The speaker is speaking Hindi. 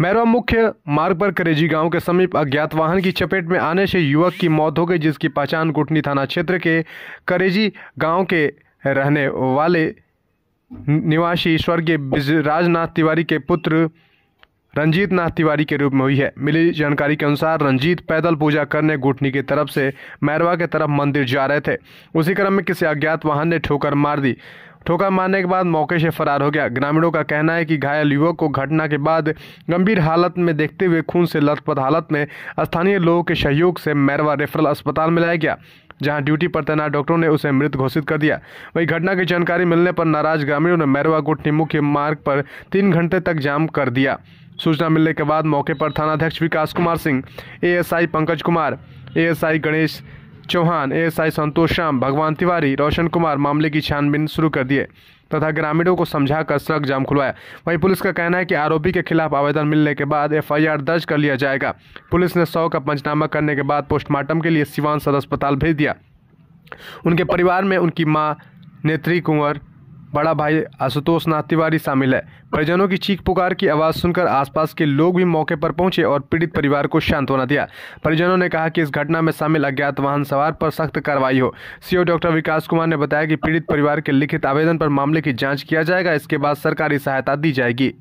मैरवा मुख्य मार्ग पर करेजी गांव के समीप अज्ञात वाहन की चपेट में आने से युवक की मौत हो गई जिसकी पहचान गुटनी थाना क्षेत्र के करेजी गांव के रहने वाले निवासी स्वर्गीय राजनाथ तिवारी के पुत्र रंजीत नाथ तिवारी के रूप में हुई है मिली जानकारी के अनुसार रंजीत पैदल पूजा करने गुटनी की तरफ से मैरवा के तरफ मंदिर जा रहे थे उसी क्रम में किसी अज्ञात वाहन ने ठोकर मार दी ठोका मारने के बाद मौके से फरार हो गया ग्रामीणों का कहना है कि घायल युवक को घटना के बाद गंभीर हालत में देखते हुए खून से लथपथ हालत में स्थानीय लोगों के सहयोग से मैरवा रेफरल अस्पताल में लाया गया जहां ड्यूटी पर तैनात डॉक्टरों ने उसे मृत घोषित कर दिया वहीं घटना की जानकारी मिलने पर नाराज ग्रामीणों ने मैरवा गुटनी मुख्य मार्ग पर तीन घंटे तक जाम कर दिया सूचना मिलने के बाद मौके पर थानाध्यक्ष Vikas Kumar Singh ASI Pankaj Kumar ASI Ganesh Chauhan ASI Santosh Shyam Bhagwan Tiwari रोशन कुमार मामले की छानबीन शुरू कर दिए तथा ग्रामीणों को समझाकर सड़क जाम खुलवाया वहीं पुलिस का कहना है कि आरोपी के खिलाफ आवेदन मिलने के बाद एफआईआर दर्ज कर लिया जाएगा पुलिस ने सौ का पंचनामा करने के बाद पोस्टमार्टम के लिए सिवान सदर अस्पताल भेज दिया उनके परिवार में उनकी माँ नेत्री कुंवर बड़ा भाई आशुतोष नाथ तिवारी शामिल है परिजनों की चीख पुकार की आवाज़ सुनकर आसपास के लोग भी मौके पर पहुंचे और पीड़ित परिवार को होना दिया परिजनों ने कहा कि इस घटना में शामिल अज्ञात वाहन सवार पर सख्त कार्रवाई हो सीओ डॉक्टर विकास कुमार ने बताया कि पीड़ित परिवार के लिखित आवेदन पर मामले की जाँच किया जाएगा इसके बाद सरकारी सहायता दी जाएगी